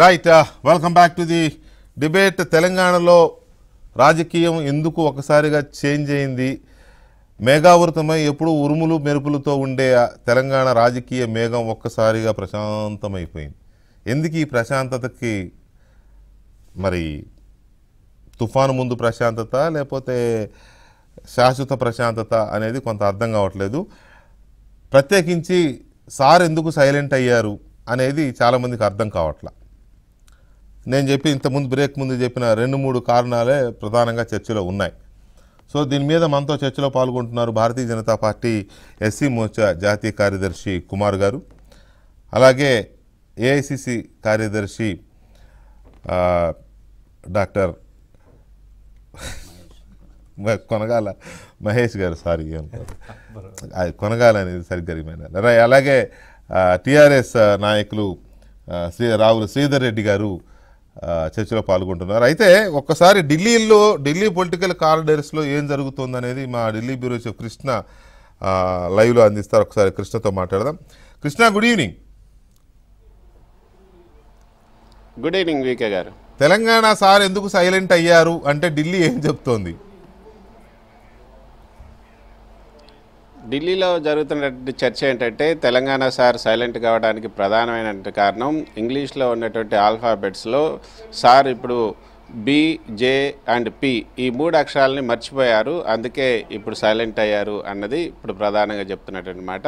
Right welcome back to the debate తెలంగాణలో రాజకీయం ఎందుకు ఒకసారిగా చేంజ్ అయింది మేఘావృతమై ఎప్పుడూ ఉరుములు మెరుపులతో ఉండే తెలంగాణ రాజకీయ మేఘం ఒక్కసారిగా ప్రశాంతమైపోయింది ఎందుకు ఈ ప్రశాంతతకి మరి తుఫాను ముందు ప్రశాంతత లేకపోతే శాశ్వత ప్రశాంతత అనేది కొంత అర్థం కావట్లేదు ప్రత్యేకించి సార్ ఎందుకు సైలెంట్ అయ్యారు అనేది చాలామందికి అర్థం కావట్లా నేను చెప్పి ఇంతకుముందు బ్రేక్ ముందు చెప్పిన రెండు మూడు కారణాలే ప్రధానంగా చర్చలో ఉన్నాయి సో దీని మీద మనతో చర్చలో పాల్గొంటున్నారు భారతీయ జనతా పార్టీ ఎస్సీ మోర్చా జాతీయ కార్యదర్శి కుమార్ గారు అలాగే ఏఐసిసి కార్యదర్శి డాక్టర్ కొనగాల మహేష్ గారు సారీ అది కొనగాల అనేది సరిగ్గా అలాగే టీఆర్ఎస్ నాయకులు శ్రీ రావుల శ్రీధర్ రెడ్డి గారు చర్చలో పాల్గొంటున్నారు అయితే ఒక్కసారి ఢిల్లీలో ఢిల్లీ పొలిటికల్ కారిడర్స్లో ఏం జరుగుతుంది అనేది మా ఢిల్లీ బ్యూరో చీఫ్ కృష్ణ లైవ్లో అందిస్తారు ఒకసారి కృష్ణతో మాట్లాడదాం Krishna good evening good evening VK గారు తెలంగాణ సార్ ఎందుకు సైలెంట్ అయ్యారు అంటే ఢిల్లీ ఏం చెప్తోంది ఢిల్లీలో జరుగుతున్నటువంటి చర్చ ఏంటంటే తెలంగాణ సార్ సైలెంట్ కావడానికి ప్రధానమైన కారణం ఇంగ్లీష్లో ఉన్నటువంటి ఆల్ఫాబెట్స్లో సార్ ఇప్పుడు బి జే అండ్ పి ఈ మూడు అక్షరాలని మర్చిపోయారు అందుకే ఇప్పుడు సైలెంట్ అయ్యారు అన్నది ఇప్పుడు ప్రధానంగా చెప్తున్నటువంటి మాట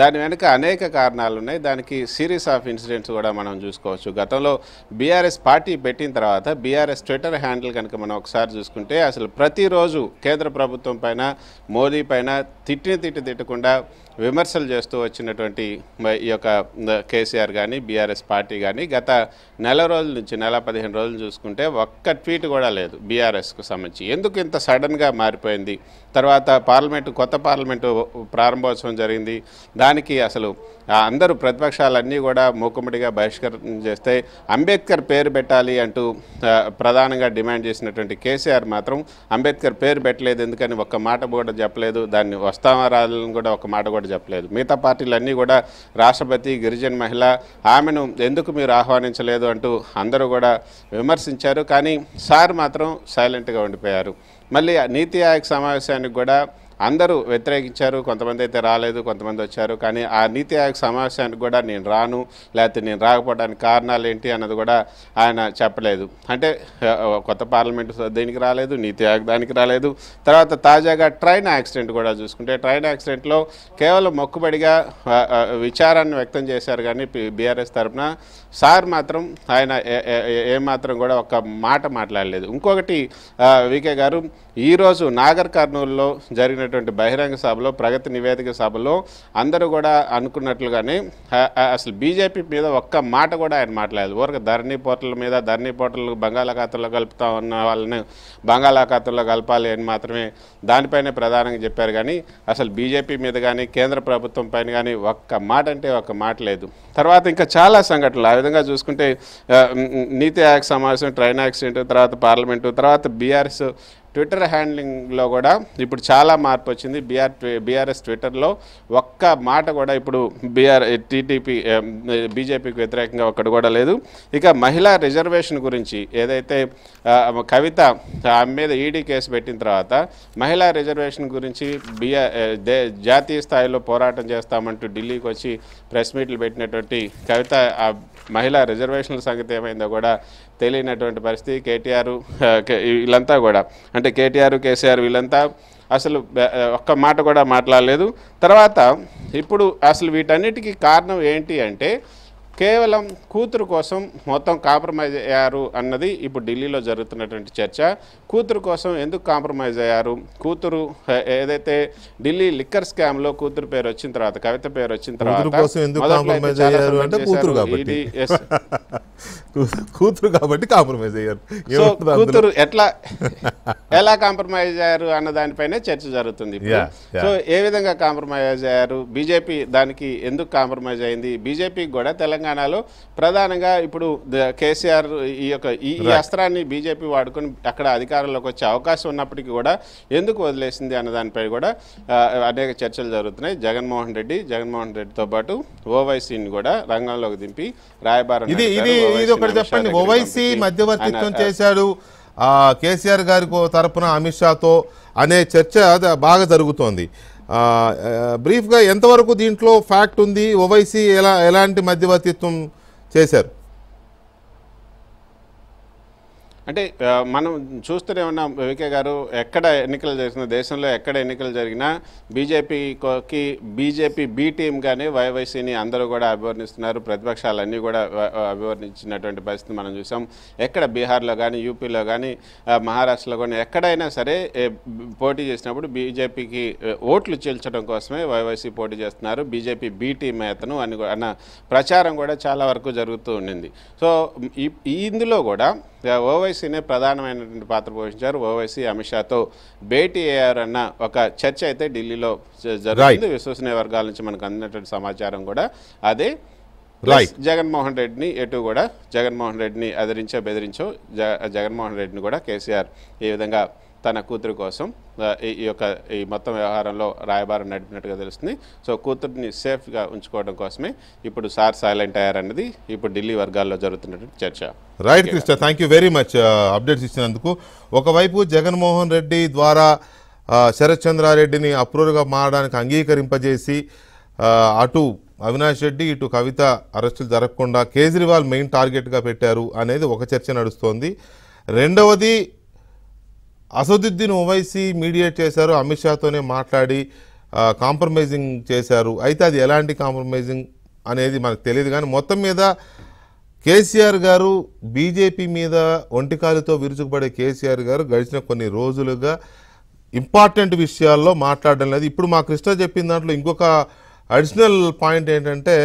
దాని వెనుక అనేక కారణాలు ఉన్నాయి దానికి సిరీస్ ఆఫ్ ఇన్సిడెంట్స్ కూడా మనం చూసుకోవచ్చు గతంలో బీఆర్ఎస్ పార్టీ పెట్టిన తర్వాత బీఆర్ఎస్ ట్విట్టర్ హ్యాండిల్ కనుక మనం ఒకసారి చూసుకుంటే అసలు ప్రతిరోజు కేంద్ర ప్రభుత్వం పైన మోదీ పైన తిట్టిన తిట్టి తిట్టకుండా విమర్శలు చేస్తూ వచ్చినటువంటి ఈ యొక్క కేసీఆర్ కానీ బీఆర్ఎస్ పార్టీ కానీ గత నెల రోజుల నుంచి నెల పదిహేను రోజులు చూసుకుంటే ఒక్క ట్వీట్ కూడా లేదు బీఆర్ఎస్కు సంబంధించి ఎందుకు ఇంత సడన్గా మారిపోయింది తర్వాత పార్లమెంటు కొత్త పార్లమెంటు ప్రారంభోత్సవం జరిగింది దానికి అసలు అందరూ ప్రతిపక్షాలన్నీ కూడా మూకుమ్మడిగా బహిష్కరణ చేస్తే అంబేద్కర్ పేరు పెట్టాలి అంటూ ప్రధానంగా డిమాండ్ చేసినటువంటి కేసీఆర్ మాత్రం అంబేద్కర్ పేరు పెట్టలేదు ఎందుకని ఒక్క మాట కూడా చెప్పలేదు దాన్ని వస్తామా కూడా ఒక మాట కూడా చెప్పలేదు మిగతా పార్టీలన్నీ కూడా రాష్ట్రపతి గిరిజన మహిళ ఆమెను ఎందుకు మీరు ఆహ్వానించలేదు అంటూ అందరూ కూడా విమర్శించారు కానీ సార్ మాత్రం సైలెంట్గా ఉండిపోయారు మళ్ళీ నీతి ఆయోగ్ సమావేశానికి కూడా అందరూ వ్యతిరేకించారు కొంతమంది అయితే రాలేదు కొంతమంది వచ్చారు కానీ ఆ నీతి ఆయోగ్ సమావేశానికి కూడా నేను రాను లేకపోతే నేను రాకపోవడానికి కారణాలు ఏంటి అన్నది కూడా ఆయన చెప్పలేదు అంటే కొత్త పార్లమెంట్ దీనికి రాలేదు నీతి ఆయోగ్ దానికి రాలేదు తర్వాత తాజాగా ట్రైన్ యాక్సిడెంట్ కూడా చూసుకుంటే ట్రైన్ యాక్సిడెంట్లో కేవలం మొక్కుబడిగా విచారాన్ని వ్యక్తం చేశారు కానీ బీఆర్ఎస్ తరఫున సార్ మాత్రం ఆయన ఏమాత్రం కూడా ఒక మాట మాట్లాడలేదు ఇంకొకటి వికే గారు ఈరోజు నాగర్ కర్నూలులో జరిగిన జరిగినటువంటి బహిరంగ సభలో ప్రగతి నివేదిక సభలో అందరూ కూడా అనుకున్నట్లుగానే అసలు బీజేపీ మీద ఒక్క మాట కూడా ఆయన మాట్లాడలేదు ఊరికి ధరణి పోర్టల్ మీద ధరణి పోర్టల్ బంగాళాఖాతంలో కలుపుతా ఉన్న వాళ్ళని బంగాళాఖాతంలో కలపాలి అని మాత్రమే దానిపైనే ప్రధానంగా చెప్పారు కానీ అసలు బీజేపీ మీద కానీ కేంద్ర ప్రభుత్వం పైన కానీ ఒక్క మాట అంటే ఒక్క మాట లేదు తర్వాత ఇంకా చాలా సంఘటనలు ఆ విధంగా చూసుకుంటే నీతి ఆయోగ్ సమావేశం ట్రైన్ యాక్సిడెంట్ తర్వాత పార్లమెంటు తర్వాత బీఆర్ఎస్ ట్విట్టర్ హ్యాండ్లింగ్లో కూడా ఇప్పుడు చాలా మార్పు వచ్చింది బీఆర్ బీఆర్ఎస్ ట్విట్టర్లో ఒక్క మాట కూడా ఇప్పుడు బీఆర్ టీడీపీ బీజేపీకి వ్యతిరేకంగా ఒక్కటి కూడా లేదు ఇక మహిళా రిజర్వేషన్ గురించి ఏదైతే కవిత ఆమె మీద ఈడీ కేసు పెట్టిన తర్వాత మహిళా రిజర్వేషన్ గురించి బిఆర్ జాతీయ స్థాయిలో పోరాటం చేస్తామంటూ ఢిల్లీకి వచ్చి ప్రెస్ మీట్లు పెట్టినటువంటి కవిత మహిళా రిజర్వేషన్ల సంగతి ఏమైందో కూడా తెలియనటువంటి పరిస్థితి కేటీఆర్ వీళ్ళంతా కూడా అంటే కేటీఆర్ కేసీఆర్ వీళ్ళంతా అసలు ఒక్క మాట కూడా మాట్లాడలేదు తర్వాత ఇప్పుడు అసలు వీటన్నిటికీ కారణం ఏంటి అంటే కేవలం కూతురు కోసం మొత్తం కాంప్రమైజ్ అయ్యారు అన్నది ఇప్పుడు ఢిల్లీలో జరుగుతున్నటువంటి చర్చ కూతురు కోసం ఎందుకు కాంప్రమైజ్ అయ్యారు కూతురు ఏదైతే ఢిల్లీ లిక్కర్ స్కామ్ లో కూతురు పేరు వచ్చిన తర్వాత కవిత పేరు వచ్చిన తర్వాత e కూతురు కాబట్టి కాంప్రమైజ్ అయ్యారు సో కూతురు ఎట్లా ఎలా కాంప్రమైజ్ అయ్యారు అన్న దానిపైనే చర్చ జరుగుతుంది సో ఏ విధంగా కాంప్రమైజ్ అయ్యారు బీజేపీ దానికి ఎందుకు కాంప్రమైజ్ అయింది బీజేపీకి కూడా తెలంగాణ తెలంగాణలో ప్రధానంగా ఇప్పుడు కేసీఆర్ ఈ యొక్క ఈ అస్త్రాన్ని బీజేపీ వాడుకొని అక్కడ అధికారంలోకి వచ్చే అవకాశం ఉన్నప్పటికీ కూడా ఎందుకు వదిలేసింది అన్న దానిపై కూడా అనేక చర్చలు జరుగుతున్నాయి జగన్మోహన్ రెడ్డి జగన్మోహన్ రెడ్డితో పాటు ఓవైసీని కూడా రంగంలోకి దింపి రాయబారం ఇది ఇది ఒకటి చెప్పండి ఓవైసీ మధ్యవర్తిత్వం చేశాడు కేసీఆర్ గారి తరపున అమిత్ షాతో అనే చర్చ బాగా జరుగుతోంది బ్రీఫ్గా ఎంతవరకు దీంట్లో ఫ్యాక్ట్ ఉంది ఓవైసీ ఎలా ఎలాంటి మధ్యవర్తిత్వం చేశారు అంటే మనం చూస్తూనే ఉన్నాం వికే గారు ఎక్కడ ఎన్నికలు జరిగిన దేశంలో ఎక్కడ ఎన్నికలు జరిగినా బీజేపీకి బీజేపీ బీ కానీ వైవైసీని అందరూ కూడా అభివర్ణిస్తున్నారు ప్రతిపక్షాలన్నీ కూడా అభివర్ణించినటువంటి పరిస్థితి మనం చూసాం ఎక్కడ బీహార్లో కానీ యూపీలో కానీ మహారాష్ట్రలో కానీ ఎక్కడైనా సరే పోటీ చేసినప్పుడు బీజేపీకి ఓట్లు చీల్చడం కోసమే వైవైసీ పోటీ చేస్తున్నారు బీజేపీ బీ టీమ్ అతను అని అన్న ప్రచారం కూడా చాలా వరకు జరుగుతూ ఉండింది సో ఇందులో కూడా ఓవైసీ ఓవైసీనే ప్రధానమైనటువంటి పాత్ర పోషించారు ఓవైసీ అమిత్ షాతో భేటీ అయ్యారన్న ఒక చర్చ అయితే ఢిల్లీలో జరుగుతుంది విశ్వసనీయ వర్గాల నుంచి మనకు అందినటువంటి సమాచారం కూడా అదే జగన్మోహన్ రెడ్డిని ఎటు కూడా జగన్మోహన్ రెడ్డిని అదిరించో బెదిరించో జగన్మోహన్ రెడ్డిని కూడా కేసీఆర్ ఈ విధంగా తన కూతురు కోసం ఈ యొక్క ఈ మొత్తం వ్యవహారంలో రాయబారం నడిపినట్టుగా తెలుస్తుంది సో కూతురిని సేఫ్గా ఉంచుకోవడం కోసమే ఇప్పుడు సార్ సైలెంట్ అయ్యారన్నది ఇప్పుడు ఢిల్లీ వర్గాల్లో జరుగుతున్నటువంటి చర్చ రైట్ క్రిస్ట థ్యాంక్ వెరీ మచ్ అప్డేట్స్ ఇచ్చినందుకు ఒకవైపు జగన్మోహన్ రెడ్డి ద్వారా శరత్ చంద్రారెడ్డిని అప్రూవర్గా మారడానికి అంగీకరింపజేసి అటు అవినాష్ రెడ్డి ఇటు కవిత అరెస్టులు జరగకుండా కేజ్రీవాల్ మెయిన్ టార్గెట్గా పెట్టారు అనేది ఒక చర్చ నడుస్తోంది రెండవది అసదుద్దీన్ ఓవైసీ మీడియేట్ చేశారు అమిత్ షాతోనే మాట్లాడి కాంప్రమైజింగ్ చేశారు అయితే అది ఎలాంటి కాంప్రమైజింగ్ అనేది మనకు తెలియదు కానీ మొత్తం మీద కేసీఆర్ గారు బీజేపీ మీద ఒంటికాలుతో విరుచుకుపడే కేసీఆర్ గారు గడిచిన కొన్ని రోజులుగా ఇంపార్టెంట్ విషయాల్లో మాట్లాడడం లేదు ఇప్పుడు మా కృష్ణ చెప్పిన దాంట్లో ఇంకొక అడిషనల్ పాయింట్ ఏంటంటే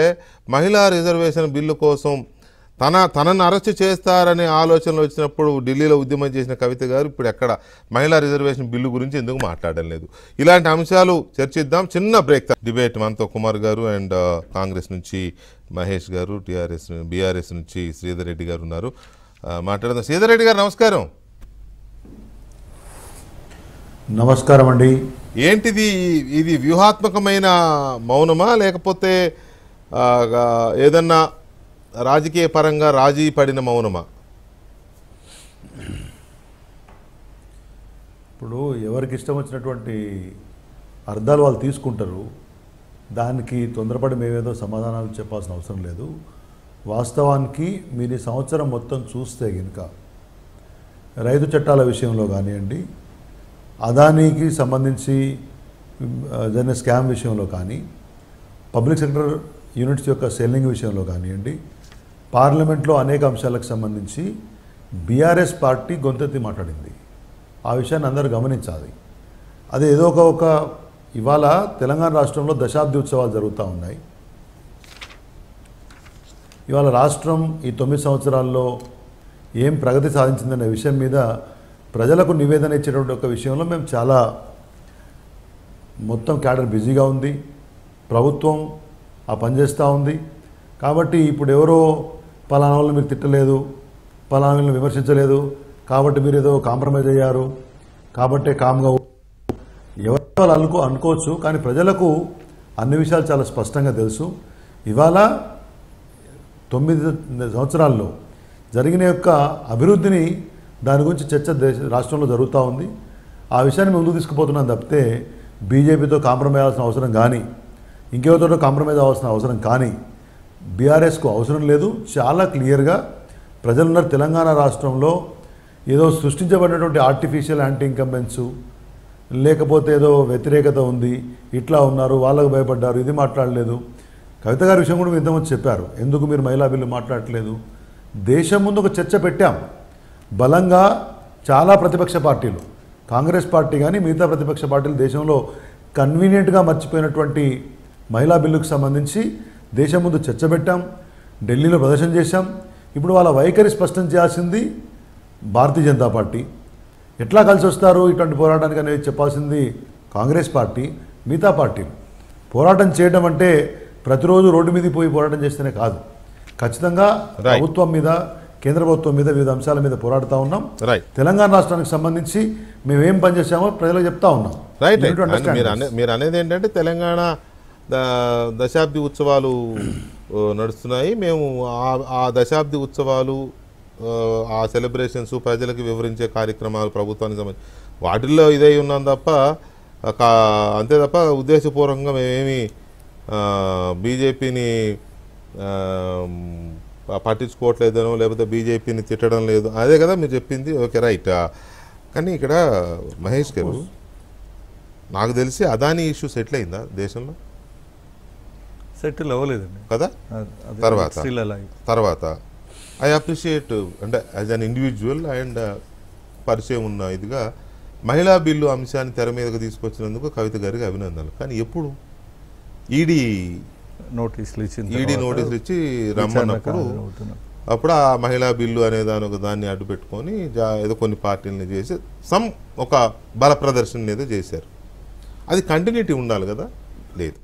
మహిళా రిజర్వేషన్ బిల్లు కోసం తన తనను అరెస్ట్ చేస్తారనే ఆలోచనలు వచ్చినప్పుడు ఢిల్లీలో ఉద్యమం చేసిన కవిత గారు ఇప్పుడు ఎక్కడ మహిళా రిజర్వేషన్ బిల్లు గురించి ఎందుకు మాట్లాడడం లేదు ఇలాంటి అంశాలు చర్చిద్దాం చిన్న బ్రేక్ డిబేట్ మనతో కుమార్ గారు అండ్ కాంగ్రెస్ నుంచి మహేష్ గారు టీఆర్ఎస్ బీఆర్ఎస్ నుంచి శ్రీధర్ రెడ్డి గారు ఉన్నారు మాట్లాడదాం శ్రీధర్ రెడ్డి గారు నమస్కారం నమస్కారం అండి ఏంటిది ఇది వ్యూహాత్మకమైన మౌనమా లేకపోతే ఏదన్నా రాజకీయ పరంగా రాజీ పడిన మౌనమా ఇప్పుడు ఎవరికి ఇష్టం వచ్చినటువంటి అర్థాలు వాళ్ళు తీసుకుంటారు దానికి తొందరపడి మేమేదో సమాధానాలు చెప్పాల్సిన అవసరం లేదు వాస్తవానికి మీరు ఈ సంవత్సరం మొత్తం చూస్తే కనుక రైతు చట్టాల విషయంలో కానివ్వండి అదానీకి సంబంధించి జరిగిన స్కామ్ విషయంలో కానీ పబ్లిక్ సెక్టర్ యూనిట్స్ యొక్క సెల్లింగ్ విషయంలో కానివ్వండి పార్లమెంట్లో అనేక అంశాలకు సంబంధించి బీఆర్ఎస్ పార్టీ గొంతెత్తి మాట్లాడింది ఆ విషయాన్ని అందరూ గమనించాలి అదే ఏదో ఒక ఒక ఇవాళ తెలంగాణ రాష్ట్రంలో దశాబ్ది ఉత్సవాలు జరుగుతూ ఉన్నాయి ఇవాళ రాష్ట్రం ఈ తొమ్మిది సంవత్సరాల్లో ఏం ప్రగతి సాధించిందనే విషయం మీద ప్రజలకు నివేదన ఇచ్చేటువంటి ఒక విషయంలో మేము చాలా మొత్తం క్యాడర్ బిజీగా ఉంది ప్రభుత్వం ఆ పనిచేస్తూ ఉంది కాబట్టి ఇప్పుడు ఎవరో పలానా వాళ్ళు మీరు తిట్టలేదు పలానా వాళ్ళని విమర్శించలేదు కాబట్టి మీరు ఏదో కాంప్రమైజ్ అయ్యారు కాబట్టే కామ్గా ఎవరు అనుకో అనుకోవచ్చు కానీ ప్రజలకు అన్ని విషయాలు చాలా స్పష్టంగా తెలుసు ఇవాళ తొమ్మిది సంవత్సరాల్లో జరిగిన యొక్క అభివృద్ధిని దాని గురించి చర్చ దేశ రాష్ట్రంలో జరుగుతూ ఉంది ఆ విషయాన్ని ముందుకు తీసుకుపోతున్నాను తప్పితే బీజేపీతో కాంప్రమైజ్ అవ్వాల్సిన అవసరం కానీ ఇంకెవరితో కాంప్రమైజ్ అవ్వాల్సిన అవసరం కానీ బీఆర్ఎస్కు అవసరం లేదు చాలా క్లియర్గా ప్రజలున్న తెలంగాణ రాష్ట్రంలో ఏదో సృష్టించబడినటువంటి ఆర్టిఫిషియల్ యాంటీ ఇన్కంబెన్స్ లేకపోతే ఏదో వ్యతిరేకత ఉంది ఇట్లా ఉన్నారు వాళ్ళకు భయపడ్డారు ఇది మాట్లాడలేదు కవిత గారి విషయం కూడా ఇంతకుముందు చెప్పారు ఎందుకు మీరు మహిళా బిల్లు మాట్లాడట్లేదు దేశం ముందు ఒక చర్చ పెట్టాం బలంగా చాలా ప్రతిపక్ష పార్టీలు కాంగ్రెస్ పార్టీ కానీ మిగతా ప్రతిపక్ష పార్టీలు దేశంలో కన్వీనియంట్గా మర్చిపోయినటువంటి మహిళా బిల్లుకు సంబంధించి దేశం ముందు చర్చబెట్టాం పెట్టాం ఢిల్లీలో ప్రదర్శన చేశాం ఇప్పుడు వాళ్ళ వైఖరి స్పష్టం చేయాల్సింది భారతీయ జనతా పార్టీ ఎట్లా కలిసి వస్తారు ఇటువంటి పోరాటానికి అనేది చెప్పాల్సింది కాంగ్రెస్ పార్టీ మిగతా పార్టీలు పోరాటం చేయడం అంటే ప్రతిరోజు రోడ్డు మీద పోయి పోరాటం చేస్తేనే కాదు ఖచ్చితంగా ప్రభుత్వం మీద కేంద్ర ప్రభుత్వం మీద వివిధ అంశాల మీద పోరాడుతూ ఉన్నాం తెలంగాణ రాష్ట్రానికి సంబంధించి మేమేం పనిచేసామో ప్రజలకు చెప్తా ఉన్నాం రైట్ మీరు అనేది ఏంటంటే తెలంగాణ దశాబ్ది ఉత్సవాలు నడుస్తున్నాయి మేము ఆ దశాబ్ది ఉత్సవాలు ఆ సెలబ్రేషన్స్ ప్రజలకు వివరించే కార్యక్రమాలు ప్రభుత్వానికి సంబంధించి వాటిల్లో ఇదై ఉన్నాం తప్ప అంతే తప్ప ఉద్దేశపూర్వకంగా మేమేమి బీజేపీని పట్టించుకోవట్లేదనో లేకపోతే బీజేపీని తిట్టడం లేదు అదే కదా మీరు చెప్పింది ఓకే రైట్ కానీ ఇక్కడ మహేష్ గారు నాకు తెలిసి అదానీ ఇష్యూ సెటిల్ అయిందా దేశంలో సెటిల్ అవ్వలేదండి కదా తర్వాత తర్వాత ఐ అప్రిషియేట్ అంటే యాజ్ అన్ ఇండివిజువల్ అండ్ పరిచయం ఉన్న ఇదిగా మహిళా బిల్లు అంశాన్ని తెర మీదకు తీసుకొచ్చినందుకు కవిత గారికి అభినందనలు కానీ ఎప్పుడు ఈడీ నోటీసులు ఇచ్చింది ఈడీ నోటీసులు ఇచ్చి రమ్మన్నప్పుడు అప్పుడు ఆ మహిళా బిల్లు అనే దాని ఒక దాన్ని అడ్డు పెట్టుకొని జా ఏదో కొన్ని పార్టీలని చేసి సమ్ ఒక బల ప్రదర్శన ఏదో చేశారు అది కంటిన్యూటీ ఉండాలి కదా లేదు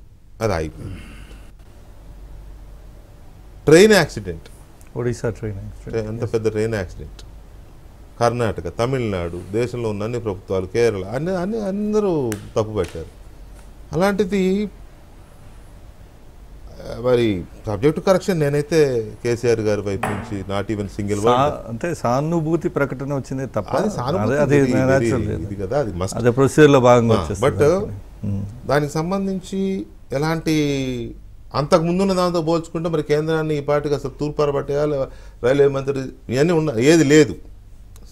అది అయిపోయింది train accident Odisha train accident ఎంత పెద్ద ట్రైన్ యాక్సిడెంట్ కర్ణాటక తమిళనాడు దేశంలో ఉన్న అన్ని ప్రభుత్వాలు కేరళ అన్ని అన్ని అందరూ తప్పు పెట్టారు అలాంటిది మరి సబ్జెక్టు కరెక్షన్ నేనైతే కేసీఆర్ గారి వైపు నుంచి నాట్ ఈవెన్ సింగిల్ అంటే సానుభూతి ప్రకటన వచ్చింది తప్ప ఇది కదా అది భాగంగా బట్ దానికి సంబంధించి ఎలాంటి అంతకుముందున్న దాంతో పోల్చుకుంటే మరి కేంద్రాన్ని ఈ పార్టీకి అసలు తూర్పార పట్టేయాల రైల్వే మంత్రి ఇవన్నీ ఉన్న ఏది లేదు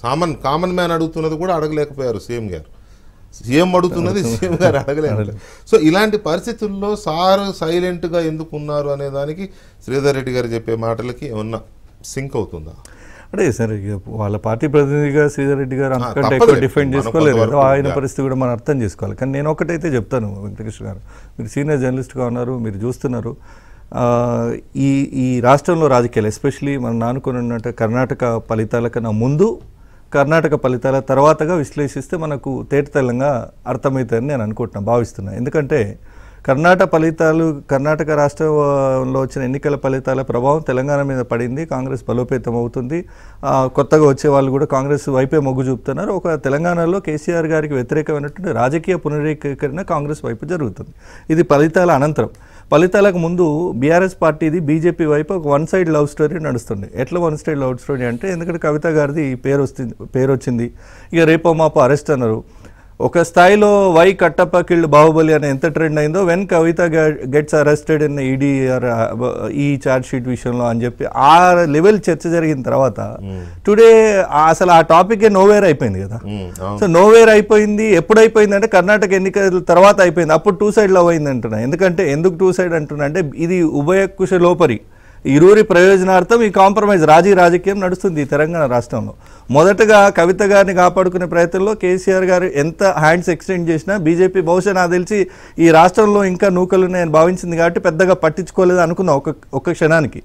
సామన్ కామన్ మ్యాన్ అడుగుతున్నది కూడా అడగలేకపోయారు సీఎం గారు సీఎం అడుగుతున్నది సీఎం గారు అడగలేరు సో ఇలాంటి పరిస్థితుల్లో సార్ సైలెంట్గా ఎందుకున్నారు అనే దానికి శ్రీధర్ రెడ్డి గారు చెప్పే మాటలకి ఏమన్నా సింక్ అవుతుందా అంటే సార్ వాళ్ళ పార్టీ ప్రతినిధిగా శ్రీధర్ రెడ్డి గారు అంతకంటే ఎక్కువ డిఫెండ్ చేసుకోలేదు కదా ఆయన పరిస్థితి కూడా మనం అర్థం చేసుకోవాలి కానీ నేను ఒకటైతే చెప్తాను వెంకటకృష్ణ గారు మీరు సీనియర్ జర్నలిస్ట్గా ఉన్నారు మీరు చూస్తున్నారు ఈ ఈ రాష్ట్రంలో రాజకీయాలు ఎస్పెషలీ మనం నానుకొని ఉన్నట్టు కర్ణాటక ఫలితాల ముందు కర్ణాటక ఫలితాల తర్వాతగా విశ్లేషిస్తే మనకు తేటతెల్లంగా అర్థమవుతుందని నేను అనుకుంటున్నాను భావిస్తున్నాను ఎందుకంటే కర్ణాటక ఫలితాలు కర్ణాటక రాష్ట్రంలో వచ్చిన ఎన్నికల ఫలితాల ప్రభావం తెలంగాణ మీద పడింది కాంగ్రెస్ బలోపేతం అవుతుంది కొత్తగా వచ్చే వాళ్ళు కూడా కాంగ్రెస్ వైపే మొగ్గు చూపుతున్నారు ఒక తెలంగాణలో కేసీఆర్ గారికి వ్యతిరేకమైనటువంటి రాజకీయ పునరీకరణ కాంగ్రెస్ వైపు జరుగుతుంది ఇది ఫలితాల అనంతరం ఫలితాలకు ముందు బీఆర్ఎస్ పార్టీది బీజేపీ వైపు ఒక వన్ సైడ్ లవ్ స్టోరీ నడుస్తుంది ఎట్లా వన్ సైడ్ లవ్ స్టోరీ అంటే ఎందుకంటే కవిత గారిది పేరు వస్తుంది పేరు వచ్చింది ఇక రేపో మాపో అరెస్ట్ అన్నారు ఒక స్థాయిలో వై కట్టప్ప కిల్డ్ బాహుబలి అని ఎంత ట్రెండ్ అయిందో when Kavitha gets arrested in ED or ఈ ఛార్జ్ షీట్ విషయంలో అని చెప్పి ఆ లెవెల్ చర్చ జరిగిన తర్వాత టుడే hmm. అసలు ఆ టాపిక్ నోవేర్ అయిపోయింది కదా సో hmm, నోవేర్ అయిపోయింది ఎప్పుడైపోయింది అంటే కర్ణాటక ఎన్నికల తర్వాత అయిపోయింది అప్పుడు టూ సైడ్ లవ్ అయింది అంటున్నా ఎందుకంటే ఎందుకు టూ సైడ్ అంటున్నా అంటే ఇది ఉభయకుశ లోపరి ఇరువురి ప్రయోజనార్థం ఈ కాంప్రమైజ్ రాజీ రాజకీయం నడుస్తుంది ఈ తెలంగాణ రాష్ట్రంలో మొదటగా కవిత గారిని కాపాడుకునే ప్రయత్నంలో కేసీఆర్ గారు ఎంత హ్యాండ్స్ ఎక్స్టెండ్ చేసినా బీజేపీ బహుశా నాకు తెలిసి ఈ రాష్ట్రంలో ఇంకా నూకలు ఉన్నాయని భావించింది కాబట్టి పెద్దగా పట్టించుకోలేదు అనుకున్నా ఒక ఒక క్షణానికి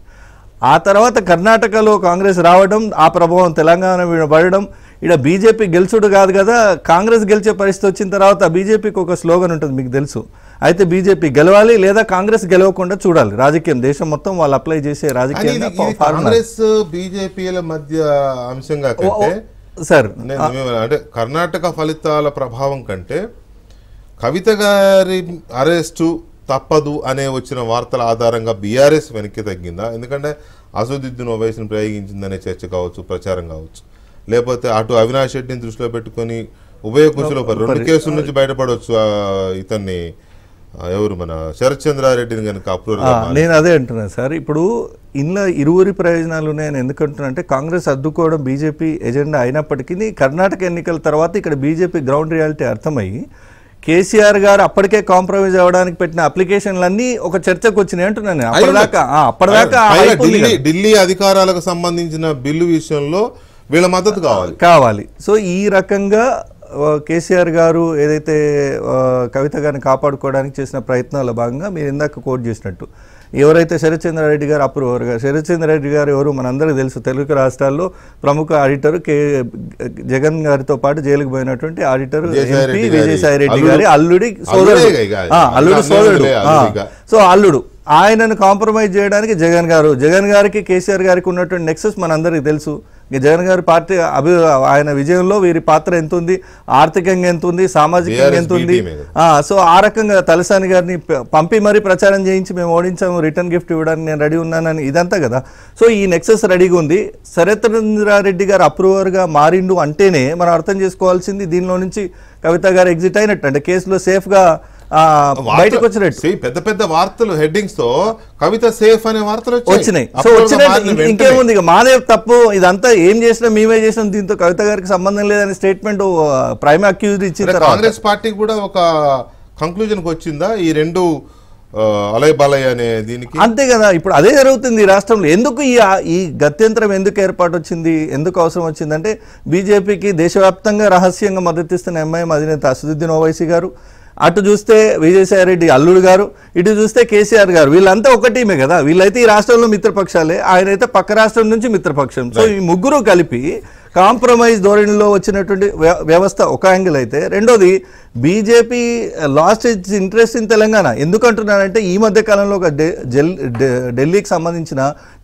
ఆ తర్వాత కర్ణాటకలో కాంగ్రెస్ రావడం ఆ ప్రభావం తెలంగాణ పడడం ఇక్కడ బీజేపీ గెలుచుడు కాదు కదా కాంగ్రెస్ గెలిచే పరిస్థితి వచ్చిన తర్వాత బీజేపీకి ఒక స్లోగన్ ఉంటుంది మీకు తెలుసు అయితే బీజేపీ గెలవాలి లేదా కాంగ్రెస్ గెలవకుండా చూడాలి రాజకీయం దేశం మొత్తం వాళ్ళు అప్లై చేసే రాజకీయం కాంగ్రెస్ బీజేపీల మధ్య అంశంగా సార్ అంటే కర్ణాటక ఫలితాల ప్రభావం కంటే కవిత గారి అరెస్టు తప్పదు అనే వచ్చిన వార్తల ఆధారంగా బీఆర్ఎస్ వెనక్కి తగ్గిందా ఎందుకంటే అసదుద్దీన్ ఓవైసీని ప్రయోగించిందనే చర్చ కావచ్చు ప్రచారం కావచ్చు లేకపోతే అటు అవినాష్ రెడ్డిని దృష్టిలో పెట్టుకొని ఉభయ కుర్చీలో రెండు కేసుల నుంచి బయటపడవచ్చు ఇతన్ని ఎవరు మన శరత్చంద్రారెడ్డిని కనుక అప్రూవల్ నేను అదే అంటున్నాను సార్ ఇప్పుడు ఇందులో ఇరువురి ప్రయోజనాలు నేను ఎందుకంటున్నా అంటే కాంగ్రెస్ అద్దుకోవడం బీజేపీ ఎజెండా అయినప్పటికీ కర్ణాటక ఎన్నికల తర్వాత ఇక్కడ బీజేపీ గ్రౌండ్ రియాలిటీ అర్థమయ్యి కేసీఆర్ గారు అప్పటికే కాంప్రమైజ్ అవ్వడానికి పెట్టిన అప్లికేషన్లన్నీ ఒక చర్చకు వచ్చినాయి అంటున్నాను అప్పటిదాకా అప్పటిదాకా ఢిల్లీ ఢిల్లీ అధికారాలకు సంబంధించిన బిల్లు విషయంలో వీళ్ళ మద్దతు కావాలి కావాలి సో ఈ రకంగా కేసీఆర్ గారు ఏదైతే కవిత గారిని కాపాడుకోవడానికి చేసిన ప్రయత్నాల భాగంగా మీరు ఇందాక కోట్ చేసినట్టు ఎవరైతే రెడ్డి గారు అప్రూవర్ గారు రెడ్డి గారు ఎవరు మనందరికీ తెలుసు తెలుగు రాష్ట్రాల్లో ప్రముఖ ఆడిటర్ కే జగన్ గారితో పాటు జైలుకు పోయినటువంటి ఆడిటర్ ఎంపీ విజయసాయి రెడ్డి గారి అల్లుడి సోదరుడు అల్లుడు సోదరుడు సో అల్లుడు ఆయనను కాంప్రమైజ్ చేయడానికి జగన్ గారు జగన్ గారికి కేసీఆర్ గారికి ఉన్నటువంటి నెక్సెస్ మనందరికీ తెలుసు ఇక జగన్ గారి పార్టీ అభి ఆయన విజయంలో వీరి పాత్ర ఎంత ఉంది ఆర్థికంగా ఎంత ఉంది సామాజికంగా ఎంత ఉంది సో ఆ రకంగా తలసాని గారిని పంపి మరీ ప్రచారం చేయించి మేము ఓడించాము రిటర్న్ గిఫ్ట్ ఇవ్వడానికి నేను రెడీ ఉన్నానని ఇదంతా కదా సో ఈ నెక్సెస్ రెడీగా ఉంది శరత్రేంద్రారెడ్డి గారు అప్రూవర్గా మారిండు అంటేనే మనం అర్థం చేసుకోవాల్సింది దీనిలో నుంచి కవిత గారు ఎగ్జిట్ అయినట్టు అంటే కేసులో సేఫ్గా బయటకు వచ్చినట్టు పెద్ద పెద్ద వార్తలు హెడ్డింగ్స్ తో కవిత సేఫ్ అనే వార్తలు వచ్చినాయి సో వచ్చినాయి ఇంకేముంది ఇక మాదే తప్పు ఇదంతా ఏం చేసినా మేమే చేసినాం దీంతో కవిత గారికి సంబంధం లేదనే స్టేట్మెంట్ ప్రైమ్ అక్యూజ్ ఇచ్చింది కాంగ్రెస్ పార్టీ కూడా ఒక కంక్లూజన్ వచ్చిందా ఈ రెండు అలయబలయ అనే దీనికి అంతే కదా ఇప్పుడు అదే జరుగుతుంది ఈ రాష్ట్రంలో ఎందుకు ఈ ఈ గత్యంతరం ఎందుకు ఏర్పాటు వచ్చింది ఎందుకు అవసరం వచ్చిందంటే బీజేపీకి దేశవ్యాప్తంగా రహస్యంగా మద్దతిస్తున్న ఎంఐఎం అధినేత అసదుద్దీన్ ఓవైసీ గారు అటు చూస్తే విజయసాయి రెడ్డి అల్లుడు గారు ఇటు చూస్తే కేసీఆర్ గారు వీళ్ళంతా ఒక టీమే కదా వీళ్ళైతే ఈ రాష్ట్రంలో మిత్రపక్షాలే ఆయన అయితే పక్క రాష్ట్రం నుంచి మిత్రపక్షం సో ఈ ముగ్గురు కలిపి కాంప్రమైజ్ ధోరణిలో వచ్చినటువంటి వ్యవస్థ ఒక యాంగిల్ అయితే రెండోది BJP lost its interest in Telangana ఎందుకంటున్నానంటే ఈ మధ్య కాలంలో ఒక ఢిల్లీకి సంబంధించిన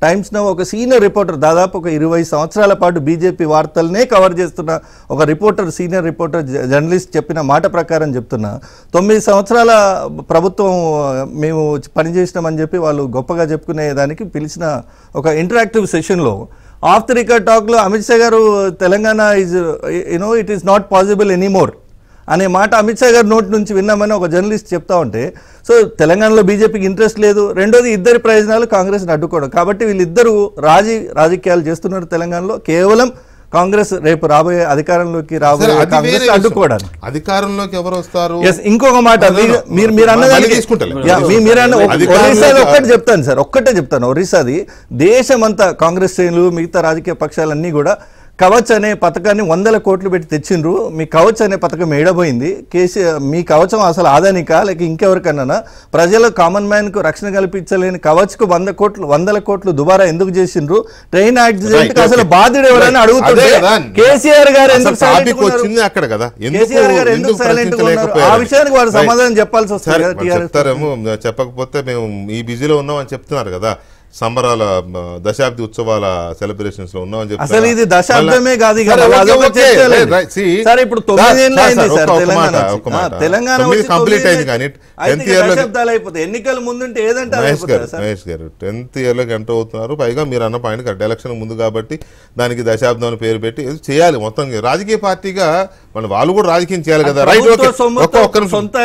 టైమ్స్ ఒక సీనియర్ రిపోర్టర్ దాదాపు ఒక ఇరవై సంవత్సరాల పాటు బీజేపీ వార్తలనే కవర్ చేస్తున్న ఒక రిపోర్టర్ సీనియర్ రిపోర్టర్ జర్నలిస్ట్ చెప్పిన మాట ప్రకారం చెప్తున్నా తొమ్మిది సంవత్సరాల ప్రభుత్వం మేము పనిచేసినామని చెప్పి వాళ్ళు గొప్పగా చెప్పుకునే దానికి పిలిచిన ఒక ఇంటరాక్టివ్ సెషన్లో ఆఫ్ ది రికార్డ్ టాక్లో అమిత్ షా గారు Telangana is you know it is not possible anymore అనే మాట అమిత్ షా గారి నోటి నుంచి విన్నామని ఒక జర్నలిస్ట్ చెప్తా ఉంటే సో తెలంగాణలో బీజేపీకి ఇంట్రెస్ట్ లేదు రెండోది ఇద్దరి ప్రయోజనాలు కాంగ్రెస్ని అడ్డుకోవడం కాబట్టి వీళ్ళిద్దరూ రాజీ రాజకీయాలు చేస్తున్నారు తెలంగాణలో కేవలం కాంగ్రెస్ రేపు రాబోయే అధికారంలోకి రాబోయే అడ్డుకోవడానికి అధికారంలోకి ఎవరు వస్తారు ఇంకొక మాట మీరు మీరు ఒరిస్సాది ఒక్కటి చెప్తాను సార్ ఒక్కటే చెప్తాను ఒరిస్సాది దేశమంతా కాంగ్రెస్ శ్రేణులు మిగతా రాజకీయ పక్షాలన్నీ కూడా కవచ్ అనే పథకాన్ని వందల కోట్లు పెట్టి తెచ్చిండ్రు మీ కవచ్ అనే పథకం ఏడబోయింది కేసీ మీ కవచం అసలు ఆదానికా లేక ఇంకెవరికన్నా ప్రజలు కామన్ మ్యాన్కు రక్షణ కల్పించలేని కవచ్కు వంద కోట్లు వందల కోట్లు దుబారా ఎందుకు చేసిండ్రు ట్రైన్ యాక్సిడెంట్ అసలు బాధ్యుడు ఎవరని అడుగుతుంది కేసీఆర్ గారు ఎందుకు అక్కడ కదా కేసీఆర్ గారు ఆ విషయానికి వారు సమాధానం చెప్పాల్సి వస్తుంది చెప్పకపోతే మేము ఈ బిజీలో ఉన్నాం అని చెప్తున్నారు కదా సంబరాల దశాబ్ది ఉత్సవాల సెలబ్రేషన్స్ లో ఉన్నాం అసలు ఇది దశాబ్దమే కాదు ఇప్పుడు తెలంగాణ కంప్లీట్ అయింది కానీ టెన్త్ ఎన్నికల ముందుంటే ఏదంటే మహేష్ గారు మహేష్ గారు టెన్త్ ఇయర్ లోకి ఎంటర్ అవుతున్నారు పైగా మీరు అన్న పాయింట్ కరెక్ట్ ఎలక్షన్ ముందు కాబట్టి దానికి దశాబ్దం అని పేరు పెట్టి చేయాలి మొత్తం రాజకీయ పార్టీగా వాళ్ళు వాళ్ళు కూడా రాజకీయం చేయాలి కదా రైట్ సొంత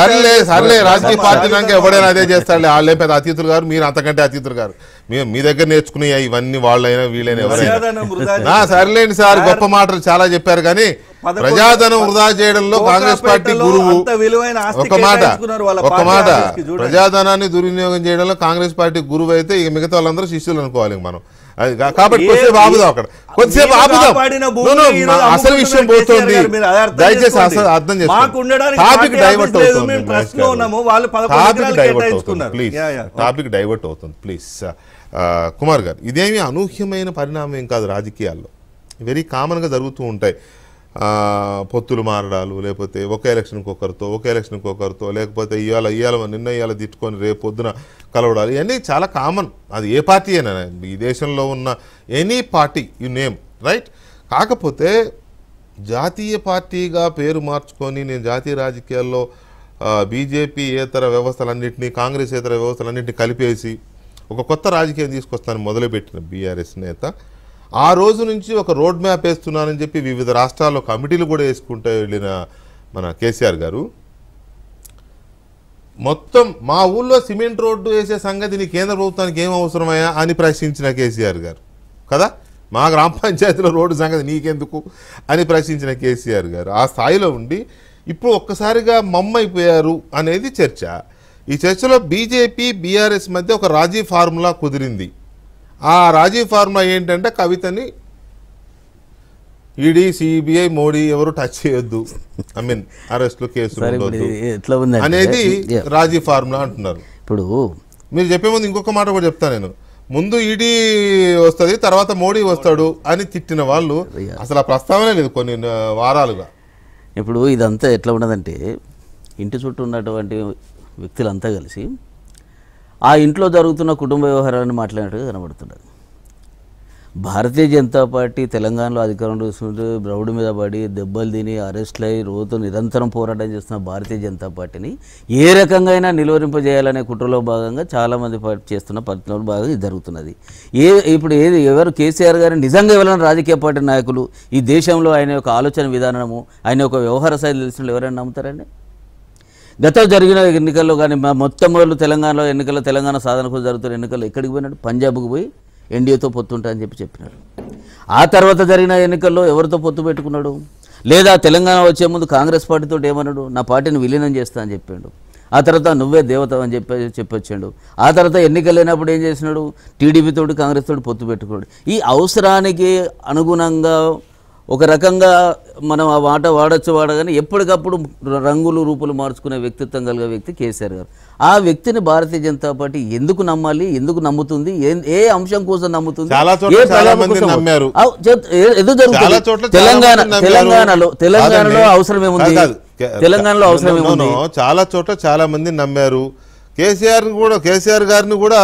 సర్లే సర్లే రాజకీయ పార్టీ నాకు ఎవడైనా అదే చేస్తారు వాళ్ళే లేకపోతే అతిథులు గారు మీరు అంతకంటే అతిథులు గారు మేము మీ దగ్గర నేర్చుకునే ఇవన్నీ వాళ్ళైనా వీళ్ళైనా ఎవరైనా సర్లేండి సార్ గొప్ప మాటలు చాలా చెప్పారు కానీ ప్రజాధనం వృధా చేయడంలో కాంగ్రెస్ పార్టీ గురువు ఒక మాట ఒక మాట ప్రజాధనాన్ని దుర్వినియోగం చేయడంలో కాంగ్రెస్ పార్టీ గురువు అయితే ఇక మిగతా వాళ్ళందరూ శిష్యులు అనుకోవాలి మనం అది కాబట్టి ఆపుదాం అక్కడ కొద్దిసేపు ఆపుదాం అసలు విషయం పోతుంది దయచేసి అసలు అర్థం టాపిక్ డైవర్ట్ అవుతుంది ప్లీజ్ కుమార్ గారు ఇదేమి అనూహ్యమైన పరిణామం కాదు రాజకీయాల్లో వెరీ కామన్ గా జరుగుతూ ఉంటాయి పొత్తులు మారడాలు లేకపోతే ఒక ఎలక్షన్కి ఒకరితో ఒక ఎలక్షన్కి ఒకరితో లేకపోతే ఇవాళ ఇవాళ నిన్న ఇవాళ తిట్టుకొని రేపు పొద్దున కలవడాలు ఇవన్నీ చాలా కామన్ అది ఏ పార్టీ అయినా ఈ దేశంలో ఉన్న any party you name right కాకపోతే జాతీయ పార్టీగా పేరు మార్చుకొని నేను జాతీయ రాజకీయాల్లో బీజేపీ ఏతర వ్యవస్థలన్నింటినీ కాంగ్రెస్ ఏతర వ్యవస్థలన్నింటినీ కలిపేసి ఒక కొత్త రాజకీయం తీసుకొస్తాను మొదలుపెట్టిన బీఆర్ఎస్ నేత ఆ రోజు నుంచి ఒక రోడ్ మ్యాప్ వేస్తున్నానని చెప్పి వివిధ రాష్ట్రాల్లో కమిటీలు కూడా వేసుకుంటూ వెళ్ళిన మన కేసీఆర్ గారు మొత్తం మా ఊళ్ళో సిమెంట్ రోడ్డు వేసే సంగతి నీ కేంద్ర ప్రభుత్వానికి ఏం అవసరమయ్యా అని ప్రశ్నించిన కేసీఆర్ గారు కదా మా గ్రామ పంచాయతీలో రోడ్డు సంగతి నీకెందుకు అని ప్రశ్నించిన కేసీఆర్ గారు ఆ స్థాయిలో ఉండి ఇప్పుడు ఒక్కసారిగా మమ్మైపోయారు అనేది చర్చ ఈ చర్చలో బీజేపీ బీఆర్ఎస్ మధ్య ఒక రాజీ ఫార్ములా కుదిరింది ఆ రాజీ ఫార్ములా ఏంటంటే కవితని ఈడీ సిబిఐ మోడీ ఎవరు టచ్ చేయొద్దు ఐ మీన్ అరెస్ట్లు కేసులు అనేది రాజీ ఫార్ములా అంటున్నారు ఇప్పుడు మీరు చెప్పే ముందు ఇంకొక మాట కూడా చెప్తాను నేను ముందు ఈడీ వస్తుంది తర్వాత మోడీ వస్తాడు అని తిట్టిన వాళ్ళు అసలు ఆ ప్రస్తావనే లేదు కొన్ని వారాలుగా ఇప్పుడు ఇదంతా ఎట్లా ఉన్నదంటే ఇంటి చుట్టూ ఉన్నటువంటి వ్యక్తులంతా కలిసి ఆ ఇంట్లో జరుగుతున్న కుటుంబ వ్యవహారాలను మాట్లాడినట్టుగా కనబడుతున్నది భారతీయ జనతా పార్టీ తెలంగాణలో అధికారంలో చూసుకుంటూ బ్రౌడ్ మీద పడి దెబ్బలు తిని అరెస్ట్లు అయ్యి రోజు నిరంతరం పోరాటం చేస్తున్న భారతీయ జనతా పార్టీని ఏ రకంగా అయినా నిలువరింపజేయాలనే కుట్రలో భాగంగా చాలామంది చేస్తున్న పరిస్థితుల్లో భాగంగా ఇది జరుగుతున్నది ఏ ఇప్పుడు ఏది ఎవరు కేసీఆర్ గారు నిజంగా ఎవరైనా రాజకీయ పార్టీ నాయకులు ఈ దేశంలో ఆయన యొక్క ఆలోచన విధానము ఆయన యొక్క వ్యవహార శైలి తెలిసిన ఎవరైనా నమ్ముతారండి గత జరిగిన ఎన్నికల్లో కానీ మొత్తం వాళ్ళు తెలంగాణలో ఎన్నికల్లో తెలంగాణ సాధన కోసం జరుగుతున్న ఎన్నికల్లో ఎక్కడికి పోయినాడు పంజాబ్కు పోయి ఎన్డీఏతో పొత్తుంటా అని చెప్పి చెప్పినాడు ఆ తర్వాత జరిగిన ఎన్నికల్లో ఎవరితో పొత్తు పెట్టుకున్నాడు లేదా తెలంగాణ వచ్చే ముందు కాంగ్రెస్ పార్టీతో ఏమన్నాడు నా పార్టీని విలీనం చేస్తా అని చెప్పాడు ఆ తర్వాత నువ్వే దేవత అని చెప్పి చెప్పొచ్చాడు ఆ తర్వాత ఎన్నికలు లేనప్పుడు ఏం చేసినాడు టీడీపీతోటి కాంగ్రెస్ తోటి పొత్తు పెట్టుకున్నాడు ఈ అవసరానికి అనుగుణంగా ఒక రకంగా మనం ఆ వాట వాడచ్చు వాడగానే ఎప్పటికప్పుడు రంగులు రూపులు మార్చుకునే వ్యక్తిత్వం కలిగే వ్యక్తి కేసీఆర్ గారు ఆ వ్యక్తిని భారతీయ జనతా పార్టీ ఎందుకు నమ్మాలి ఎందుకు నమ్ముతుంది ఏ అంశం కోసం నమ్ముతుంది ఎందుకు తెలంగాణ తెలంగాణలో తెలంగాణలో అవసరం ఏముంది తెలంగాణలో అవసరం ఏముంది చాలా చోట్ల చాలా మంది నమ్మారు కేసీఆర్ కూడా కేసీఆర్ గారిని కూడా